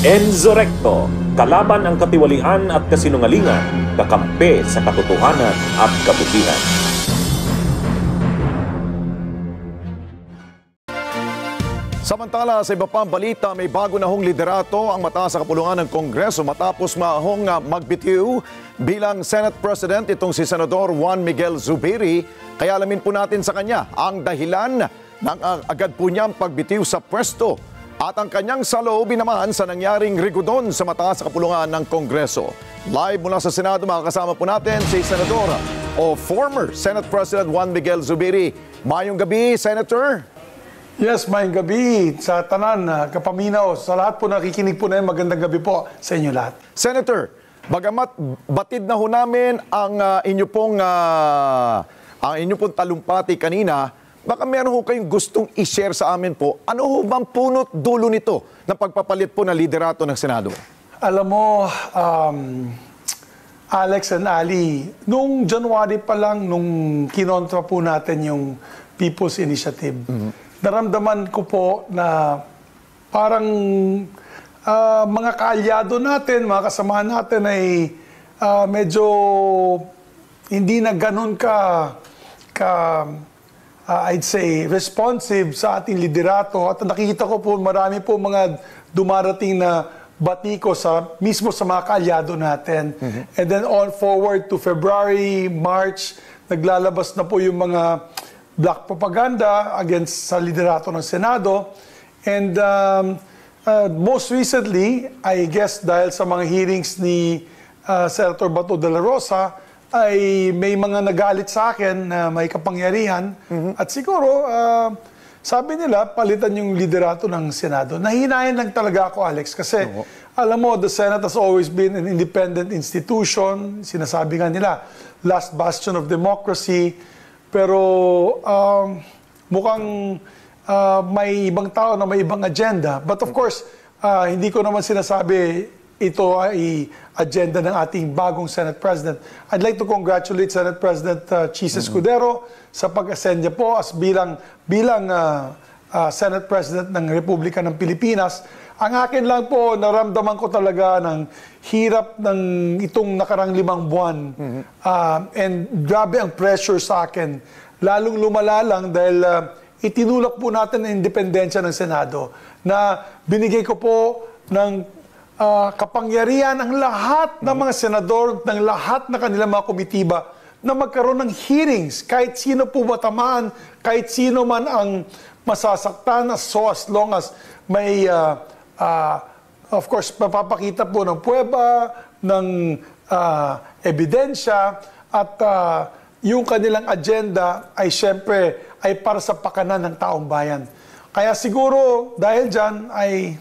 Enzo Recto, kalaban ang katiwalian at kasinungalingan, kakampi sa katotohanan at kabutihan. Samantala, sa iba pang balita, may bago na hong liderato ang mataas sa kapulungan ng Kongreso matapos maahong ah, magbitiw bilang Senate President itong si Senador Juan Miguel Zubiri. Kaya alamin po natin sa kanya ang dahilan ng ah, agad po niyang pagbitiw sa pwesto at ang kanyang saloobin naman sa nangyaring rigodon sa mataas sa kapulungan ng Kongreso. Live mula sa Senado, makakasama po natin si Senador o former Senate President Juan Miguel Zubiri. Mayong gabi, Senator. Yes, mayong gabi sa tanan, ah, kapaminaw, sa lahat po nakikinig po na yun, magandang gabi po sa inyo lahat. Senator, bagamat batid na ho namin ang uh, inyo pong, uh, ang inyo pong talumpati kanina, Baka meron ho kayong gustong i-share sa amin po, ano ho bang punot dulo nito ng pagpapalit po ng liderato ng Senado? Alam mo, um, Alex and Ali, nung January pa lang, nung kinontra po natin yung People's Initiative, mm-hmm. naramdaman ko po na parang uh, mga kaalyado natin, mga kasamahan natin ay uh, medyo hindi na ganun ka ka uh, I'd say, responsive sa ating liderato. At nakikita ko po, marami po mga dumarating na batiko sa mismo sa mga kaalyado natin. Mm-hmm. And then on forward to February, March, naglalabas na po yung mga black propaganda against sa liderato ng Senado. And um, uh, most recently, I guess dahil sa mga hearings ni uh, Senator Bato de la Rosa, ay may mga nagalit sa akin na may kapangyarihan. Mm-hmm. At siguro, uh, sabi nila, palitan yung liderato ng Senado. Nahinayan lang talaga ako, Alex, kasi Oo. alam mo, the Senate has always been an independent institution. Sinasabi nga nila, last bastion of democracy. Pero um, mukhang uh, may ibang tao na may ibang agenda. But of mm. course, uh, hindi ko naman sinasabi ito ay agenda ng ating bagong Senate President. I'd like to congratulate Senate President uh, Chis mm-hmm. sa pag-ascend niya po as bilang bilang uh, uh, Senate President ng Republika ng Pilipinas. Ang akin lang po, naramdaman ko talaga ng hirap ng itong nakarang limang buwan. Mm-hmm. Uh, and grabe ang pressure sa akin. Lalong lumala lang dahil uh, itinulak po natin ang independensya ng Senado na binigay ko po ng uh, kapangyarihan ang lahat ng mga senador, ng lahat na kanilang mga komitiba na magkaroon ng hearings. Kahit sino po matamaan, kahit sino man ang masasaktan as so as long as may, uh, uh, of course, mapapakita po ng puweba, ng uh, ebidensya, at uh, yung kanilang agenda ay siyempre ay para sa pakanan ng taong bayan. Kaya siguro dahil dyan ay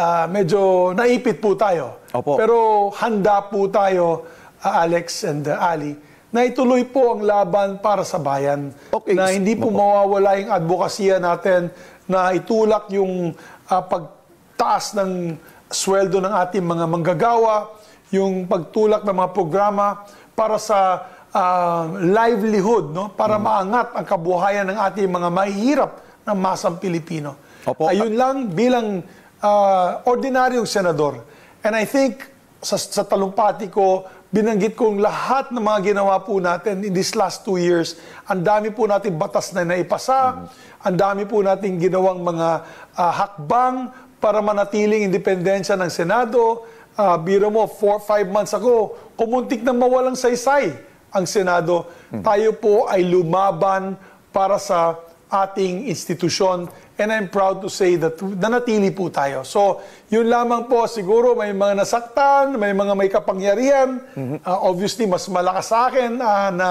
uh, medyo naipit po tayo. Opo. Pero handa po tayo, uh, Alex and uh, Ali, na ituloy po ang laban para sa bayan. Okay. Na hindi po Opo. mawawala yung advokasya natin na itulak yung uh, pagtaas ng sweldo ng ating mga manggagawa, yung pagtulak ng mga programa para sa uh, livelihood, no? para hmm. maangat ang kabuhayan ng ating mga mahihirap na masang Pilipino. Opo. Ayun lang bilang uh, ordinaryong senador. And I think sa, sa talumpati ko, binanggit kong lahat ng mga ginawa po natin in these last two years. Ang dami po natin batas na naipasa, mm-hmm. ang dami po natin ginawang mga uh, hakbang para manatiling independensya ng Senado. Uh, biro mo, four, five months ako, kumuntik na mawalang saysay ang Senado. Mm-hmm. Tayo po ay lumaban para sa ating institusyon. And I'm proud to say that nanatili po tayo. So, yun lamang po, siguro may mga nasaktan, may mga may kapangyarihan. Mm-hmm. Uh, obviously, mas malakas sa akin uh, na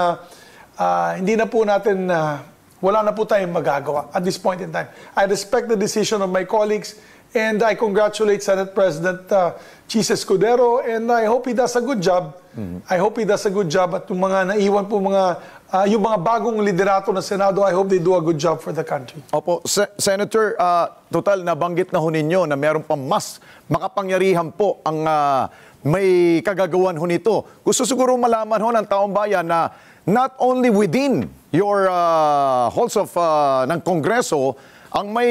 uh, hindi na po natin, uh, wala na po tayong magagawa at this point in time. I respect the decision of my colleagues And I congratulate Senate President uh, Chis Escudero and I hope he does a good job. Mm-hmm. I hope he does a good job at yung mga naiwan po mga uh, yung mga bagong liderato ng Senado, I hope they do a good job for the country. Opo, Se- Senator, uh, total nabanggit na ho ninyo na meron pang mas makapangyarihan po ang uh, may kagagawan ho nito. Gusto siguro malaman ho ng taong bayan na not only within your uh, halls of uh, ng Kongreso ang may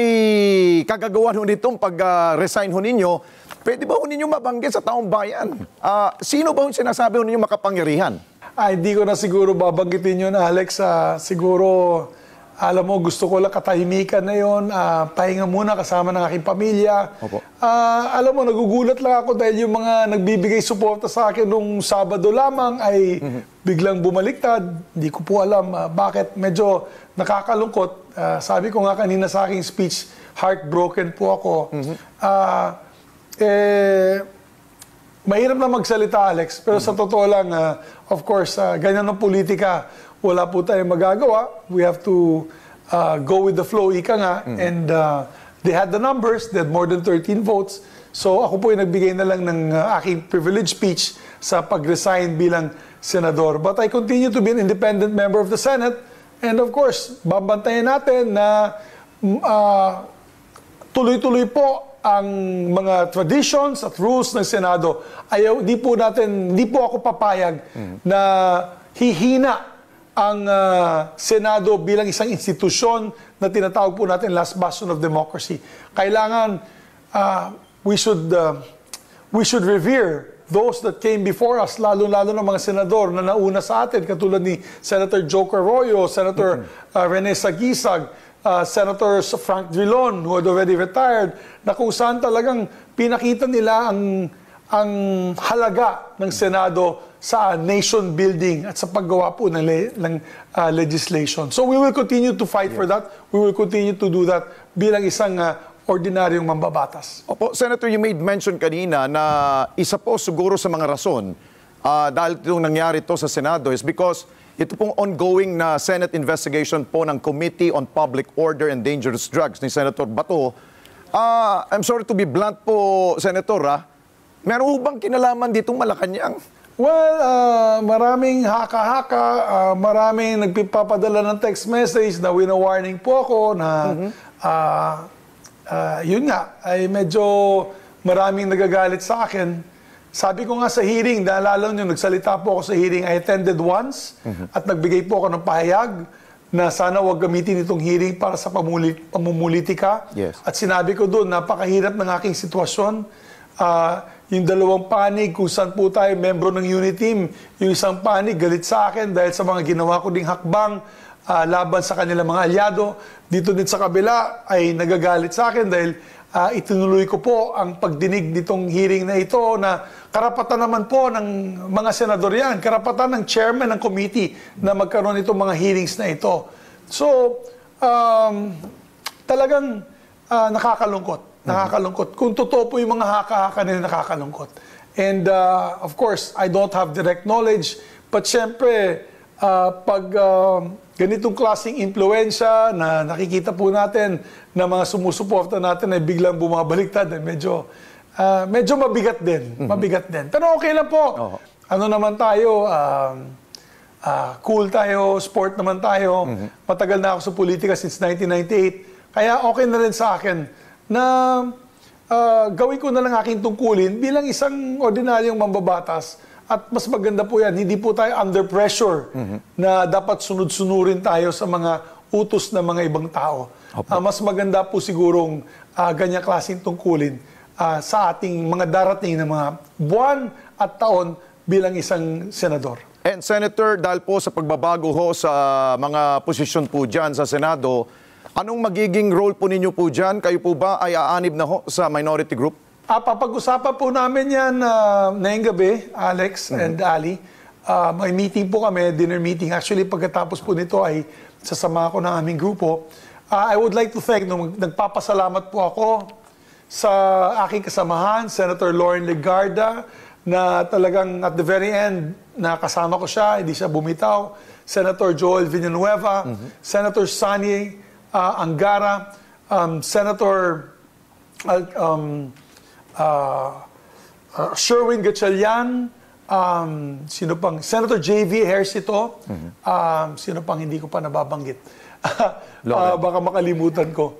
kagagawa ho nitong pag-resign ho ninyo, pwede ba ho ninyo mabanggit sa taong bayan? Uh, sino ba ho sinasabi ho ninyo makapangyarihan? Ay, ah, hindi ko na siguro babanggitin yun, Alex. Uh, siguro, alam mo, gusto ko lang katahimikan na yun. Uh, pahinga muna kasama ng aking pamilya. Opo. Uh, alam mo, nagugulat lang ako dahil yung mga nagbibigay suporta sa akin nung Sabado lamang ay mm-hmm. biglang bumaliktad. Hindi ko po alam uh, bakit. Medyo nakakalungkot. Uh, sabi ko nga kanina sa aking speech, heartbroken po ako. Mm-hmm. Uh, eh, mahirap na magsalita, Alex. Pero mm-hmm. sa totoo lang, uh, of course, uh, ganyan ang politika. Wala po tayong magagawa. We have to uh, go with the flow, ika nga. Mm-hmm. And uh, they had the numbers. They had more than 13 votes. So ako po yung nagbigay na lang ng uh, aking privilege speech sa pag-resign bilang senador. But I continue to be an independent member of the Senate And of course, babantayan natin na uh, tuloy-tuloy po ang mga traditions at rules ng Senado. Ayaw, di po natin, di po ako papayag mm. na hihina ang uh, Senado bilang isang institusyon na tinatawag po natin last bastion of democracy. Kailangan uh, we should uh, we should revere those that came before us, lalo-lalo ng mga senador na nauna sa atin, katulad ni Senator Joe Arroyo, Senator mm-hmm. uh, Rene Sagisag, uh, Senator Frank Drilon, who had already retired, na kung saan talagang pinakita nila ang ang halaga ng Senado sa nation building at sa paggawa po ng, le- ng uh, legislation. So we will continue to fight yeah. for that. We will continue to do that bilang isang uh, ordinaryong mambabatas. Opo, Senator, you made mention kanina na isa po siguro sa mga rason uh, dahil itong nangyari to sa Senado is because ito pong ongoing na Senate investigation po ng Committee on Public Order and Dangerous Drugs ni Senator Bato. Uh, I'm sorry to be blunt po, Senator, ha? Ah. meron bang kinalaman ditong Malacanang? Well, uh, maraming haka-haka, uh, maraming nagpipapadala ng text message na wina-warning po ako na mm-hmm. uh, uh, yun nga, ay medyo maraming nagagalit sa akin. Sabi ko nga sa hearing, naalala nyo, nagsalita po ako sa hearing, I attended once mm-hmm. at nagbigay po ako ng pahayag na sana wag gamitin itong hearing para sa pamuli, pamumulitika. Yes. At sinabi ko doon, napakahirap ng aking sitwasyon. Uh, yung dalawang panig kung saan po tayo membro ng unit team, yung isang panig galit sa akin dahil sa mga ginawa ko ding hakbang uh, laban sa kanilang mga alyado. Dito din sa kabila ay nagagalit sa akin dahil uh, itinuloy ko po ang pagdinig nitong hearing na ito na karapatan naman po ng mga senador yan, karapatan ng chairman ng committee na magkaroon itong mga hearings na ito. So, um, talagang uh, nakakalungkot. Nakakalungkot. Kung totoo po yung mga haka-haka nila, nakakalungkot. And uh, of course, I don't have direct knowledge, but syempre, uh, pag uh, ganitong klaseng impluensya na nakikita po natin na mga sumusuporta natin ay biglang bumabaliktad, ay medyo, uh, medyo mabigat din. Mm-hmm. Mabigat din. Pero okay lang po. Oh. Ano naman tayo, uh, uh, cool tayo, sport naman tayo. Mm-hmm. Matagal na ako sa politika since 1998. Kaya okay na rin sa akin na uh, gawin ko na lang aking tungkulin bilang isang ordinaryong mambabatas at mas maganda po yan, hindi po tayo under pressure mm-hmm. na dapat sunod-sunurin tayo sa mga utos ng mga ibang tao. Uh, mas maganda po sigurong uh, ganyang klaseng tungkulin uh, sa ating mga darating na mga buwan at taon bilang isang senador. And Senator, dahil po sa pagbabago ho sa mga posisyon po dyan sa Senado, anong magiging role po ninyo po dyan? Kayo po ba ay aanib na ho sa minority group? Uh, papag-usapan po namin yan uh, ngayong gabi, Alex mm-hmm. and Ali. Uh, may meeting po kami, dinner meeting. Actually, pagkatapos po nito ay sasama ko ng aming grupo. Uh, I would like to thank, nung nagpapasalamat po ako sa aking kasamahan, Senator Lauren Legarda, na talagang at the very end, nakasama ko siya, hindi siya bumitaw. Senator Joel Villanueva, mm-hmm. Senator Sonny uh, Angara, um, Senator... Uh, um, uh, uh, Sherwin Gatchalian, um, sino pang, Senator J.V. Harris mm-hmm. um, sino pang hindi ko pa nababanggit. uh, baka makalimutan ko.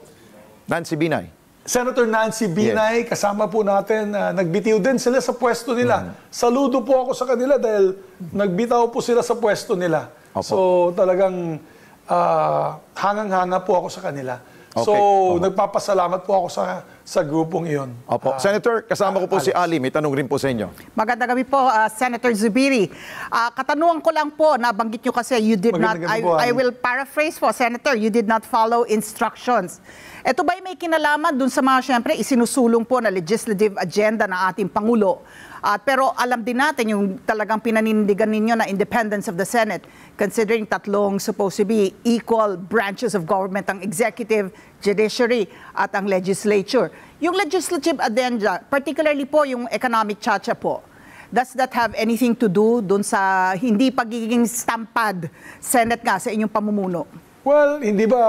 Nancy Binay. Senator Nancy Binay, yes. kasama po natin, uh, nagbitiw din sila sa pwesto nila. Mm-hmm. Saludo po ako sa kanila dahil mm-hmm. nagbitaw po sila sa pwesto nila. Opo. So talagang uh, hangang-hanga po ako sa kanila. Okay. So, Opo. nagpapasalamat po ako sa sa grupong iyon. Opo. Uh, Senator, kasama uh, ko po Alex. si Ali. May tanong rin po sa inyo. Magandang gabi po, uh, Senator Zubiri. Uh, katanungan ko lang po, nabanggit nyo kasi you did Magandang not, I, po, I will paraphrase po, Senator, you did not follow instructions. Ito ba'y may kinalaman dun sa mga siyempre isinusulong po na legislative agenda ng ating Pangulo? At uh, pero alam din natin yung talagang pinanindigan ninyo na independence of the Senate considering tatlong supposed to be equal branches of government ang executive, judiciary at ang legislature. Yung legislative agenda, particularly po yung economic chacha po, does that have anything to do doon sa hindi pagiging stampad Senate nga sa inyong pamumuno? Well, hindi ba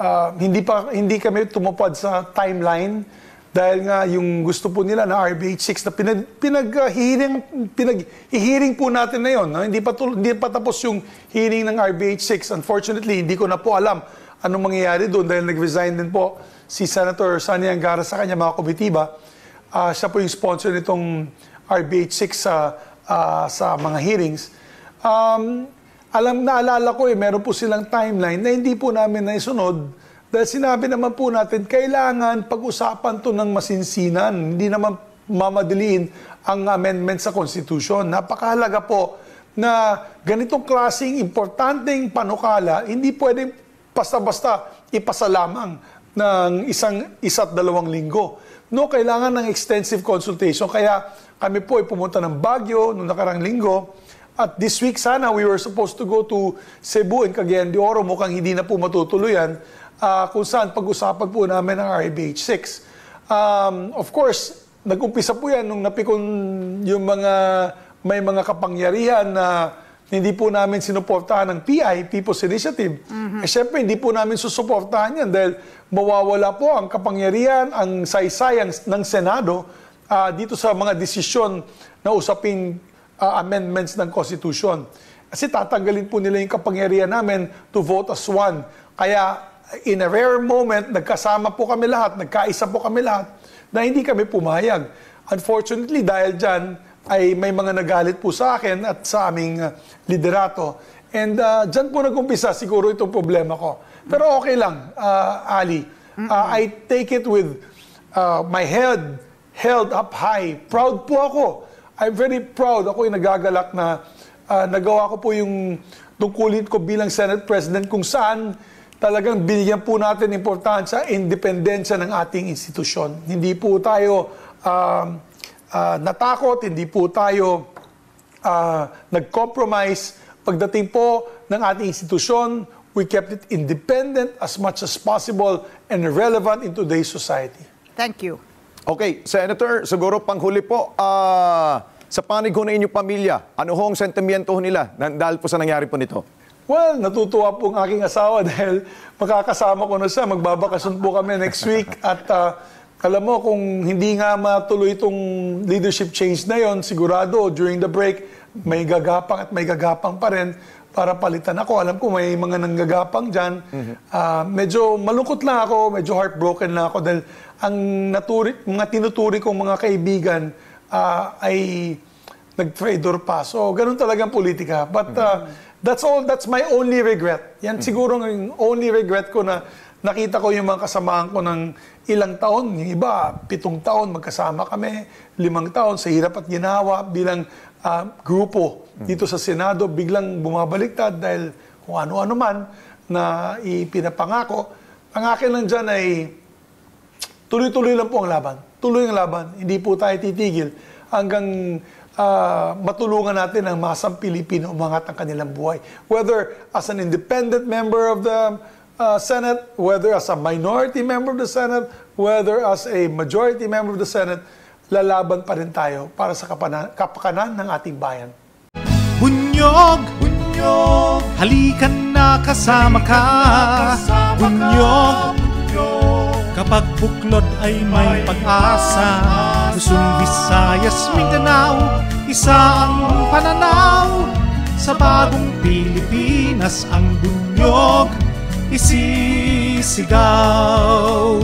uh, hindi pa hindi kami tumupad sa timeline dahil nga yung gusto po nila na RBH 6 na pinag pinag uh, hearing pinag hearing po natin na yon no? hindi pa tul- hindi pa tapos yung hearing ng RBH 6 unfortunately hindi ko na po alam anong mangyayari doon dahil nag-resign din po si Senator Sani Angara sa kanya mga komitiba uh, ah, siya po yung sponsor nitong RBH 6 sa uh, sa mga hearings um, alam na alala ko eh, meron po silang timeline na hindi po namin naisunod dahil sinabi naman po natin, kailangan pag-usapan to ng masinsinan. Hindi naman mamadaliin ang amendment sa Constitution. Napakahalaga po na ganitong klaseng importanteng panukala, hindi pwedeng basta-basta ipasa lamang ng isang isa't dalawang linggo. No, kailangan ng extensive consultation. Kaya kami po ay pumunta ng Baguio noong nakarang linggo at this week sana, we were supposed to go to Cebu and Cagayan de Oro. Mukhang hindi na po matutuluyan uh, kung saan pag-usapan po namin ang rbh 6 Um, of course, nag-umpisa po yan nung napikon yung mga may mga kapangyarihan na hindi po namin sinuportahan ng PI, People's Initiative. Mm-hmm. Eh, syempre, hindi po namin susuportahan yan dahil mawawala po ang kapangyarihan, ang saysay ng Senado uh, dito sa mga desisyon na usapin uh, amendments ng Constitution. Kasi tatanggalin po nila yung kapangyarihan namin to vote as one. Kaya in a rare moment, nagkasama po kami lahat, nagkaisa po kami lahat, na hindi kami pumayag. Unfortunately, dahil dyan, ay may mga nagalit po sa akin at sa aming ah, liderato. And uh, dyan po nag siguro itong problema ko. Pero okay lang, uh, Ali. Uh, I take it with uh, my head held up high. Proud po ako I'm very proud. Ako'y nagagalak na uh, nagawa ko po yung tungkulin ko bilang Senate President kung saan talagang binigyan po natin importansya, independensya ng ating institusyon. Hindi po tayo uh, uh, natakot, hindi po tayo uh, nag-compromise. Pagdating po ng ating institusyon, we kept it independent as much as possible and relevant in today's society. Thank you. Okay, Senator, siguro panghuli po, uh, sa panig ho na inyong pamilya, ano ho ang sentimiento nila dahil po sa nangyari po nito? Well, natutuwa po ang aking asawa dahil makakasama ko na siya. Magbabakasyon po kami next week at uh, alam mo, kung hindi nga matuloy itong leadership change na yon, sigurado during the break, may gagapang at may gagapang pa rin para palitan ako. Alam ko may mga nanggagapang dyan. Uh, medyo malungkot lang ako, medyo heartbroken na ako dahil ang naturi, mga tinuturi kong mga kaibigan uh, ay nag-trader pa. So, ganun talaga ang politika. But uh, that's all, that's my only regret. Yan mm siguro ang only regret ko na nakita ko yung mga kasamahan ko ng ilang taon. Yung iba, pitong taon magkasama kami, limang taon sa hirap at ginawa bilang uh, grupo mm-hmm. dito sa Senado. Biglang bumabaliktad dahil kung ano-ano man na ipinapangako. Ang akin lang dyan ay Tuloy-tuloy lang po ang laban. Tuloy ang laban. Hindi po tayo titigil hanggang uh, matulungan natin ang masang Pilipino umangat ang kanilang buhay. Whether as an independent member of the uh, Senate, whether as a minority member of the Senate, whether as a majority member of the Senate, lalaban pa rin tayo para sa kapana- kapakanan ng ating bayan. Bunyog! Bunyog! Halika na kasama ka! Bunyog! Kapag buklod ay may pag-asa Luzon, Visayas, Mindanao Isa ang pananaw Sa bagong Pilipinas Ang bunyog isisigaw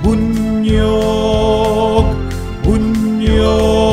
Bunyog, bunyog